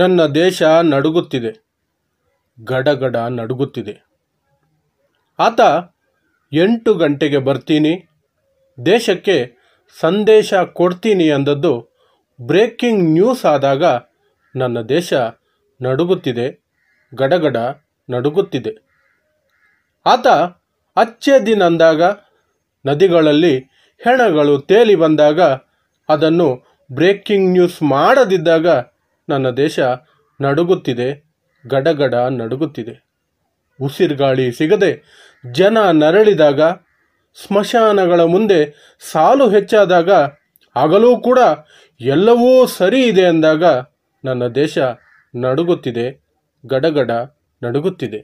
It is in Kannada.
ನನ್ನ ದೇಶ ನಡುಗುತ್ತಿದೆ ಗಡಗಡ ನಡುಗುತ್ತಿದೆ ಆತ ಎಂಟು ಗಂಟೆಗೆ ಬರ್ತೀನಿ ದೇಶಕ್ಕೆ ಸಂದೇಶ ಕೊಡ್ತೀನಿ ಅಂದದ್ದು ಬ್ರೇಕಿಂಗ್ ನ್ಯೂಸ್ ಆದಾಗ ನನ್ನ ದೇಶ ನಡುಗುತ್ತಿದೆ ಗಡಗಡ ನಡುಗುತ್ತಿದೆ ಆತ ಅಚ್ಚೆ ದಿನ ಅಂದಾಗ ನದಿಗಳಲ್ಲಿ ಹೆಣಗಳು ತೇಲಿ ಬಂದಾಗ ಅದನ್ನು ಬ್ರೇಕಿಂಗ್ ನ್ಯೂಸ್ ಮಾಡದಿದ್ದಾಗ ನನ್ನ ದೇಶ ನಡುಗುತ್ತಿದೆ ಗಡಗಡ ನಡುಗುತ್ತಿದೆ ಉಸಿರುಗಾಳಿ ಸಿಗದೆ ಜನ ನರಳಿದಾಗ ಸ್ಮಶಾನಗಳ ಮುಂದೆ ಸಾಲು ಹೆಚ್ಚಾದಾಗ ಆಗಲೂ ಕೂಡ ಎಲ್ಲವೂ ಸರಿ ಇದೆ ಅಂದಾಗ ನನ್ನ ದೇಶ ನಡುಗುತ್ತಿದೆ ಗಡಗಡ ನಡುಗುತ್ತಿದೆ